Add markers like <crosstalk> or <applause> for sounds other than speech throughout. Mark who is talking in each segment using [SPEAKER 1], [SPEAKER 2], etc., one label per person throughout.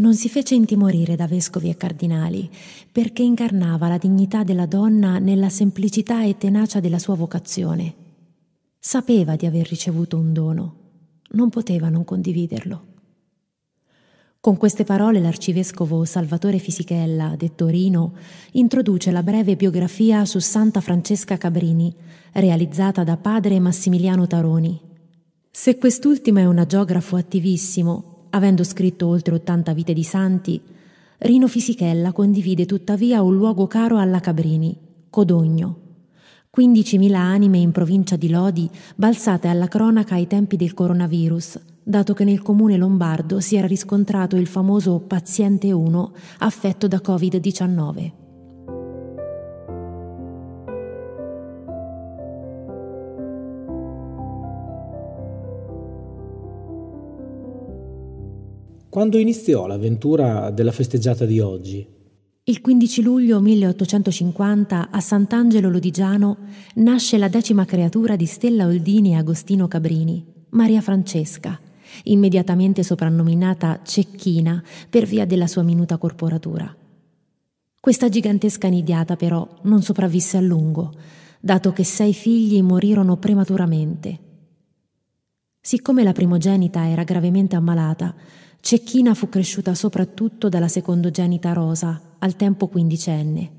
[SPEAKER 1] Non si fece intimorire da vescovi e cardinali, perché incarnava la dignità della donna nella semplicità e tenacia della sua vocazione. Sapeva di aver ricevuto un dono, non poteva non condividerlo. Con queste parole l'arcivescovo Salvatore Fisichella, detto Rino, introduce la breve biografia su Santa Francesca Cabrini, realizzata da padre Massimiliano Taroni. Se quest'ultima è un agiografo attivissimo, avendo scritto oltre 80 vite di santi, Rino Fisichella condivide tuttavia un luogo caro alla Cabrini, Codogno. 15.000 anime in provincia di Lodi balzate alla cronaca ai tempi del coronavirus, dato che nel comune lombardo si era riscontrato il famoso paziente 1 affetto da Covid-19.
[SPEAKER 2] Quando iniziò l'avventura della festeggiata di oggi?
[SPEAKER 1] Il 15 luglio 1850 a Sant'Angelo Lodigiano nasce la decima creatura di Stella Oldini e Agostino Cabrini, Maria Francesca, immediatamente soprannominata Cecchina per via della sua minuta corporatura. Questa gigantesca nidiata però non sopravvisse a lungo, dato che sei figli morirono prematuramente. Siccome la primogenita era gravemente ammalata, Cecchina fu cresciuta soprattutto dalla secondogenita Rosa, al tempo quindicenne.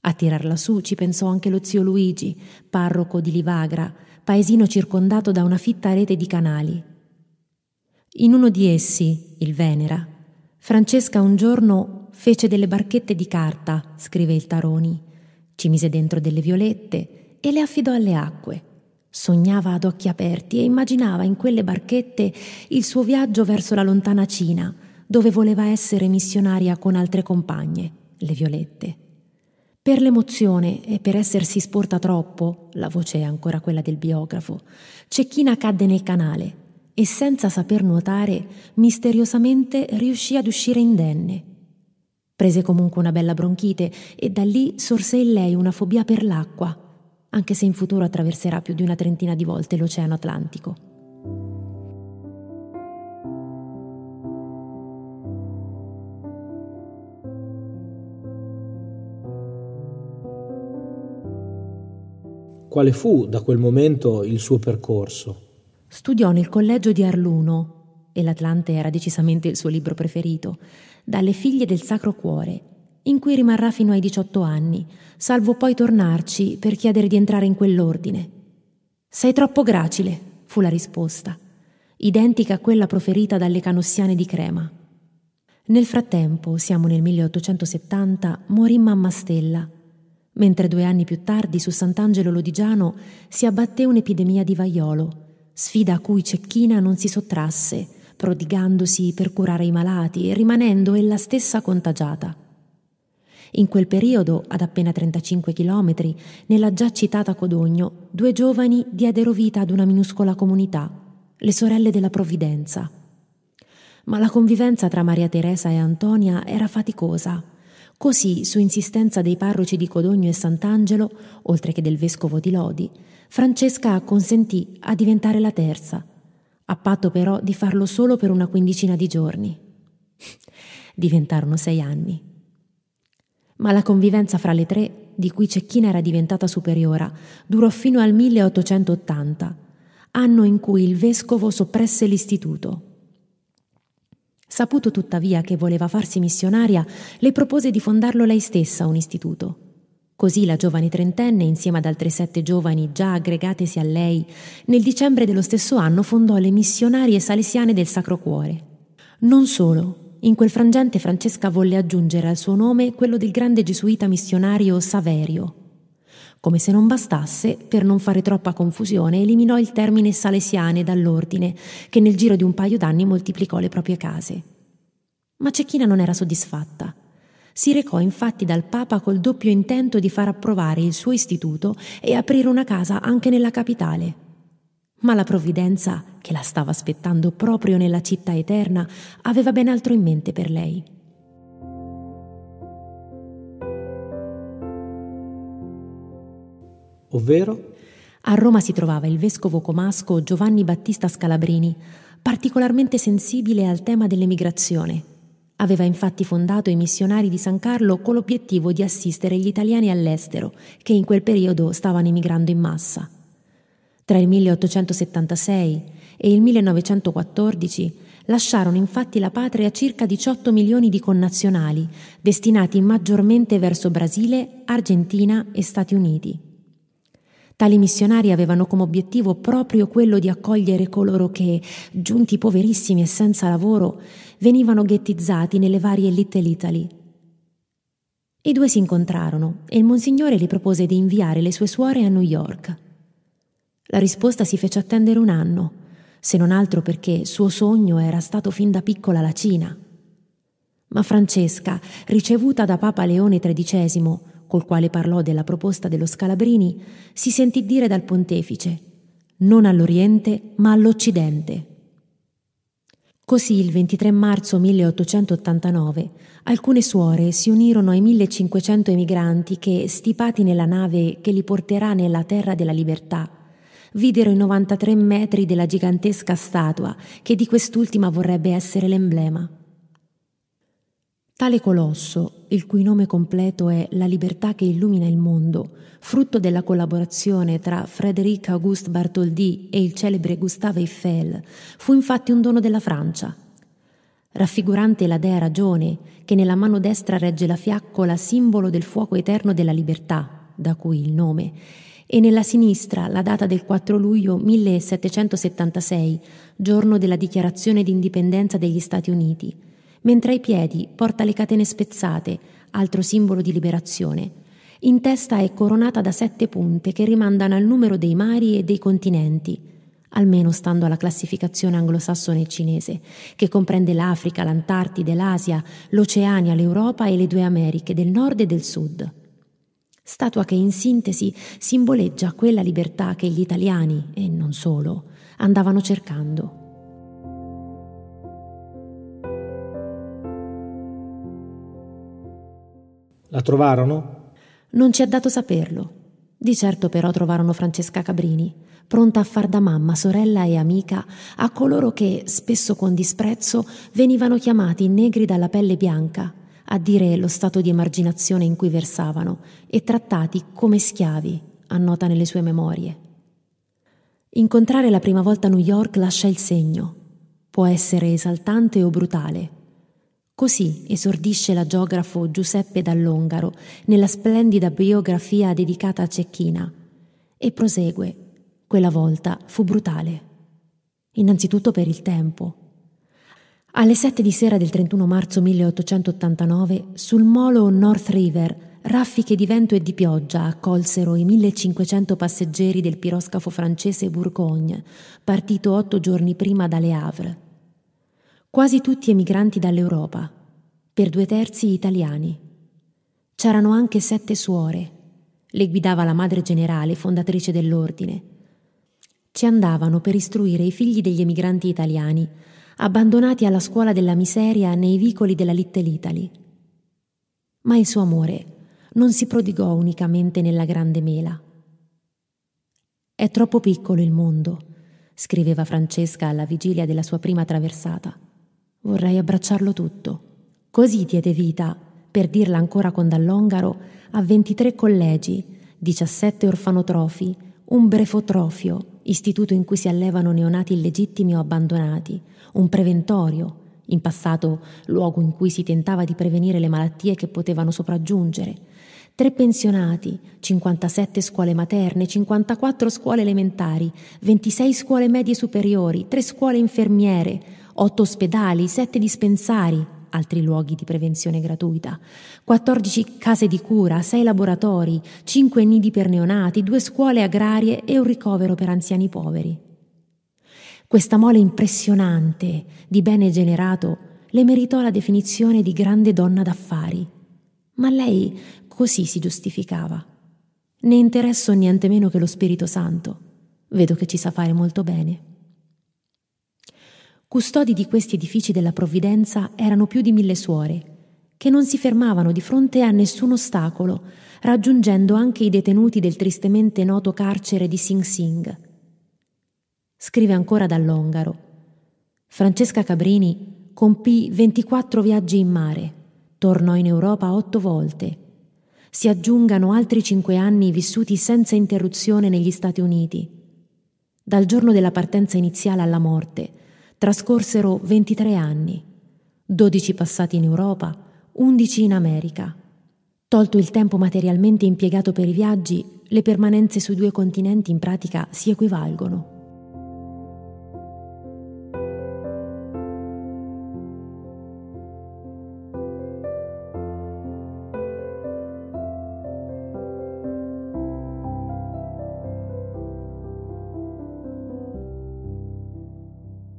[SPEAKER 1] A tirarla su ci pensò anche lo zio Luigi, parroco di Livagra, paesino circondato da una fitta rete di canali. In uno di essi, il Venera, Francesca un giorno fece delle barchette di carta, scrive il Taroni, ci mise dentro delle violette e le affidò alle acque Sognava ad occhi aperti e immaginava in quelle barchette il suo viaggio verso la lontana Cina, dove voleva essere missionaria con altre compagne, le violette. Per l'emozione e per essersi sporta troppo, la voce è ancora quella del biografo, Cecchina cadde nel canale e senza saper nuotare, misteriosamente riuscì ad uscire indenne. Prese comunque una bella bronchite e da lì sorse in lei una fobia per l'acqua anche se in futuro attraverserà più di una trentina di volte l'Oceano Atlantico.
[SPEAKER 2] Quale fu da quel momento il suo percorso?
[SPEAKER 1] Studiò nel collegio di Arluno, e l'Atlante era decisamente il suo libro preferito, dalle figlie del Sacro Cuore, in cui rimarrà fino ai 18 anni, salvo poi tornarci per chiedere di entrare in quell'ordine. Sei troppo gracile, fu la risposta, identica a quella proferita dalle canossiane di Crema. Nel frattempo, siamo nel 1870, morì mamma Stella, mentre due anni più tardi su Sant'Angelo Lodigiano si abbatté un'epidemia di vaiolo, sfida a cui Cecchina non si sottrasse, prodigandosi per curare i malati e rimanendo ella stessa contagiata. In quel periodo, ad appena 35 chilometri, nella già citata Codogno, due giovani diedero vita ad una minuscola comunità, le sorelle della Provvidenza. Ma la convivenza tra Maria Teresa e Antonia era faticosa. Così, su insistenza dei parroci di Codogno e Sant'Angelo, oltre che del vescovo di Lodi, Francesca acconsentì a diventare la terza, a patto però di farlo solo per una quindicina di giorni. <laughs> Diventarono sei anni. Ma la convivenza fra le tre, di cui Cecchina era diventata superiora, durò fino al 1880, anno in cui il vescovo soppresse l'istituto. Saputo tuttavia che voleva farsi missionaria, le propose di fondarlo lei stessa un istituto. Così la giovane trentenne, insieme ad altre sette giovani già aggregatesi a lei, nel dicembre dello stesso anno fondò le missionarie salesiane del Sacro Cuore. Non solo, in quel frangente Francesca volle aggiungere al suo nome quello del grande gesuita missionario Saverio. Come se non bastasse, per non fare troppa confusione, eliminò il termine salesiane dall'ordine, che nel giro di un paio d'anni moltiplicò le proprie case. Ma Cecchina non era soddisfatta. Si recò infatti dal Papa col doppio intento di far approvare il suo istituto e aprire una casa anche nella capitale. Ma la provvidenza, che la stava aspettando proprio nella città eterna, aveva ben altro in mente per lei.
[SPEAKER 2] Ovvero?
[SPEAKER 1] A Roma si trovava il vescovo comasco Giovanni Battista Scalabrini, particolarmente sensibile al tema dell'emigrazione. Aveva infatti fondato i missionari di San Carlo con l'obiettivo di assistere gli italiani all'estero, che in quel periodo stavano emigrando in massa. Tra il 1876 e il 1914 lasciarono infatti la patria circa 18 milioni di connazionali, destinati maggiormente verso Brasile, Argentina e Stati Uniti. Tali missionari avevano come obiettivo proprio quello di accogliere coloro che, giunti poverissimi e senza lavoro, venivano ghettizzati nelle varie Little Italy. I due si incontrarono e il Monsignore le propose di inviare le sue suore a New York. La risposta si fece attendere un anno, se non altro perché suo sogno era stato fin da piccola la Cina. Ma Francesca, ricevuta da Papa Leone XIII, col quale parlò della proposta dello Scalabrini, si sentì dire dal pontefice non all'Oriente ma all'Occidente. Così il 23 marzo 1889 alcune suore si unirono ai 1500 emigranti che, stipati nella nave che li porterà nella terra della libertà, videro i 93 metri della gigantesca statua che di quest'ultima vorrebbe essere l'emblema. Tale colosso, il cui nome completo è La libertà che illumina il mondo, frutto della collaborazione tra Frédéric Auguste Bartholdi e il celebre Gustave Eiffel, fu infatti un dono della Francia. Raffigurante la dea ragione, che nella mano destra regge la fiaccola simbolo del fuoco eterno della libertà, da cui il nome, e nella sinistra la data del 4 luglio 1776, giorno della dichiarazione di indipendenza degli Stati Uniti, mentre ai piedi porta le catene spezzate, altro simbolo di liberazione. In testa è coronata da sette punte che rimandano al numero dei mari e dei continenti, almeno stando alla classificazione anglosassone e cinese, che comprende l'Africa, l'Antartide, l'Asia, l'Oceania, l'Europa e le due Americhe del nord e del sud statua che in sintesi simboleggia quella libertà che gli italiani, e non solo, andavano cercando.
[SPEAKER 2] La trovarono?
[SPEAKER 1] Non ci è dato saperlo. Di certo però trovarono Francesca Cabrini, pronta a far da mamma, sorella e amica a coloro che, spesso con disprezzo, venivano chiamati negri dalla pelle bianca a dire lo stato di emarginazione in cui versavano, e trattati come schiavi, annota nelle sue memorie. Incontrare la prima volta New York lascia il segno. Può essere esaltante o brutale. Così esordisce la geografo Giuseppe Dall'Ongaro nella splendida biografia dedicata a Cecchina e prosegue. Quella volta fu brutale. Innanzitutto per il tempo. Alle 7 di sera del 31 marzo 1889, sul molo North River, raffiche di vento e di pioggia accolsero i 1500 passeggeri del piroscafo francese Bourgogne, partito otto giorni prima dalle Havre. Quasi tutti emigranti dall'Europa, per due terzi italiani. C'erano anche sette suore. Le guidava la madre generale, fondatrice dell'ordine. Ci andavano per istruire i figli degli emigranti italiani abbandonati alla scuola della miseria nei vicoli della Little Italy. Ma il suo amore non si prodigò unicamente nella grande mela. È troppo piccolo il mondo, scriveva Francesca alla vigilia della sua prima traversata. Vorrei abbracciarlo tutto. Così diede vita, per dirla ancora con Dall'Ongaro, a 23 collegi, 17 orfanotrofi, un brefotrofio, istituto in cui si allevano neonati illegittimi o abbandonati, un preventorio, in passato luogo in cui si tentava di prevenire le malattie che potevano sopraggiungere, tre pensionati, 57 scuole materne, 54 scuole elementari, 26 scuole medie superiori, 3 scuole infermiere, 8 ospedali, 7 dispensari, altri luoghi di prevenzione gratuita, 14 case di cura, 6 laboratori, 5 nidi per neonati, 2 scuole agrarie e un ricovero per anziani poveri. Questa mole impressionante di bene generato le meritò la definizione di grande donna d'affari, ma lei così si giustificava. Ne interesso niente meno che lo Spirito Santo. Vedo che ci sa fare molto bene. Custodi di questi edifici della provvidenza erano più di mille suore, che non si fermavano di fronte a nessun ostacolo, raggiungendo anche i detenuti del tristemente noto carcere di Sing Sing, Scrive ancora dall'Ongaro. Francesca Cabrini compì 24 viaggi in mare, tornò in Europa otto volte. Si aggiungano altri cinque anni vissuti senza interruzione negli Stati Uniti. Dal giorno della partenza iniziale alla morte trascorsero 23 anni, 12 passati in Europa, 11 in America. Tolto il tempo materialmente impiegato per i viaggi, le permanenze sui due continenti in pratica si equivalgono.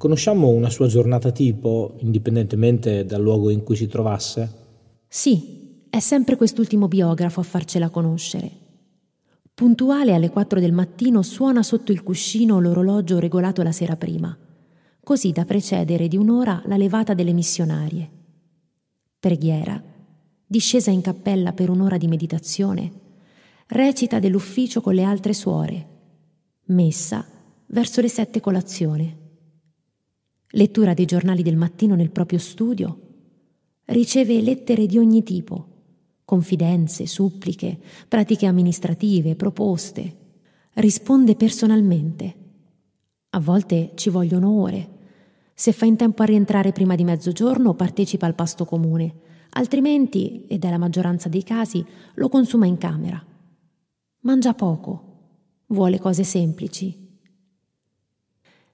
[SPEAKER 2] Conosciamo una sua giornata tipo, indipendentemente dal luogo in cui si trovasse?
[SPEAKER 1] Sì, è sempre quest'ultimo biografo a farcela conoscere. Puntuale alle 4 del mattino suona sotto il cuscino l'orologio regolato la sera prima, così da precedere di un'ora la levata delle missionarie. Preghiera, discesa in cappella per un'ora di meditazione, recita dell'ufficio con le altre suore, messa verso le sette colazione lettura dei giornali del mattino nel proprio studio, riceve lettere di ogni tipo, confidenze, suppliche, pratiche amministrative, proposte. Risponde personalmente. A volte ci vogliono ore. Se fa in tempo a rientrare prima di mezzogiorno partecipa al pasto comune, altrimenti, ed è la maggioranza dei casi, lo consuma in camera. Mangia poco, vuole cose semplici,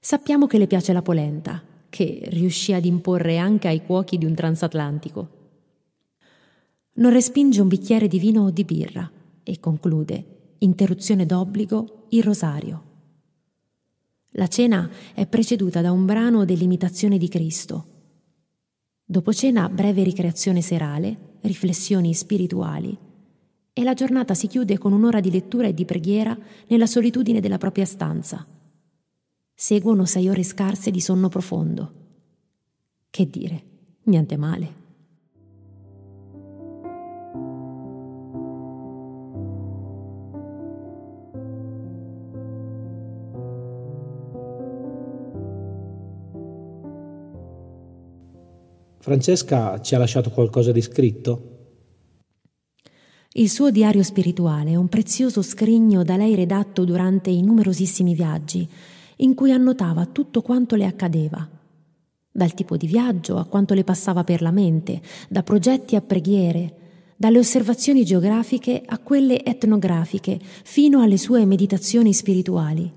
[SPEAKER 1] Sappiamo che le piace la polenta, che riuscì ad imporre anche ai cuochi di un transatlantico. Non respinge un bicchiere di vino o di birra e conclude, interruzione d'obbligo, il rosario. La cena è preceduta da un brano dell'imitazione di Cristo. Dopo cena breve ricreazione serale, riflessioni spirituali e la giornata si chiude con un'ora di lettura e di preghiera nella solitudine della propria stanza Seguono sei ore scarse di sonno profondo. Che dire, niente male.
[SPEAKER 2] Francesca ci ha lasciato qualcosa di scritto?
[SPEAKER 1] Il suo diario spirituale è un prezioso scrigno da lei redatto durante i numerosissimi viaggi in cui annotava tutto quanto le accadeva, dal tipo di viaggio a quanto le passava per la mente, da progetti a preghiere, dalle osservazioni geografiche a quelle etnografiche, fino alle sue meditazioni spirituali.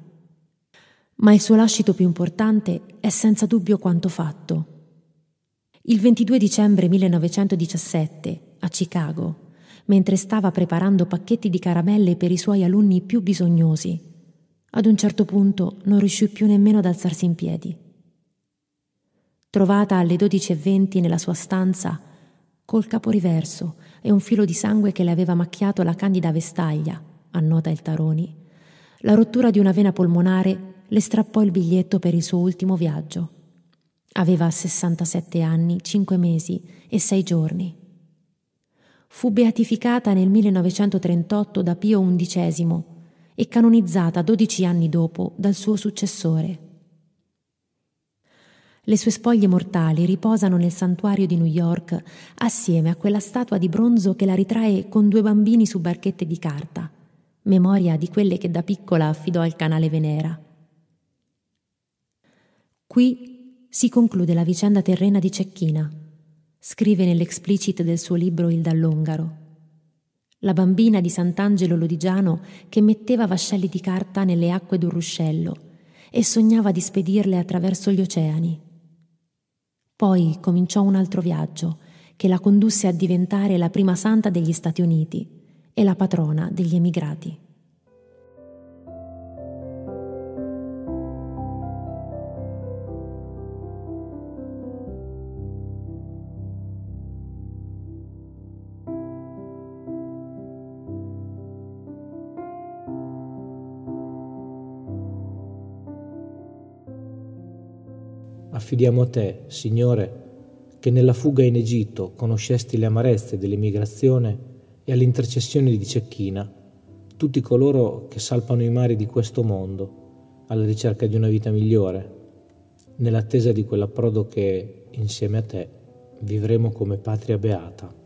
[SPEAKER 1] Ma il suo lascito più importante è senza dubbio quanto fatto. Il 22 dicembre 1917, a Chicago, mentre stava preparando pacchetti di caramelle per i suoi alunni più bisognosi, ad un certo punto non riuscì più nemmeno ad alzarsi in piedi. Trovata alle 12.20 nella sua stanza, col capo riverso e un filo di sangue che le aveva macchiato la candida vestaglia, annota il Taroni, la rottura di una vena polmonare le strappò il biglietto per il suo ultimo viaggio. Aveva 67 anni, 5 mesi e 6 giorni. Fu beatificata nel 1938 da Pio XI e canonizzata 12 anni dopo dal suo successore. Le sue spoglie mortali riposano nel santuario di New York assieme a quella statua di bronzo che la ritrae con due bambini su barchette di carta, memoria di quelle che da piccola affidò al canale Venera. Qui si conclude la vicenda terrena di Cecchina, scrive nell'explicit del suo libro Il Dall'Ongaro la bambina di Sant'Angelo Lodigiano che metteva vascelli di carta nelle acque d'un ruscello e sognava di spedirle attraverso gli oceani. Poi cominciò un altro viaggio che la condusse a diventare la prima santa degli Stati Uniti e la patrona degli emigrati.
[SPEAKER 2] affidiamo a te, Signore, che nella fuga in Egitto conoscesti le amarezze dell'emigrazione e all'intercessione di Cecchina, tutti coloro che salpano i mari di questo mondo alla ricerca di una vita migliore, nell'attesa di quell'approdo che, insieme a te, vivremo come patria beata.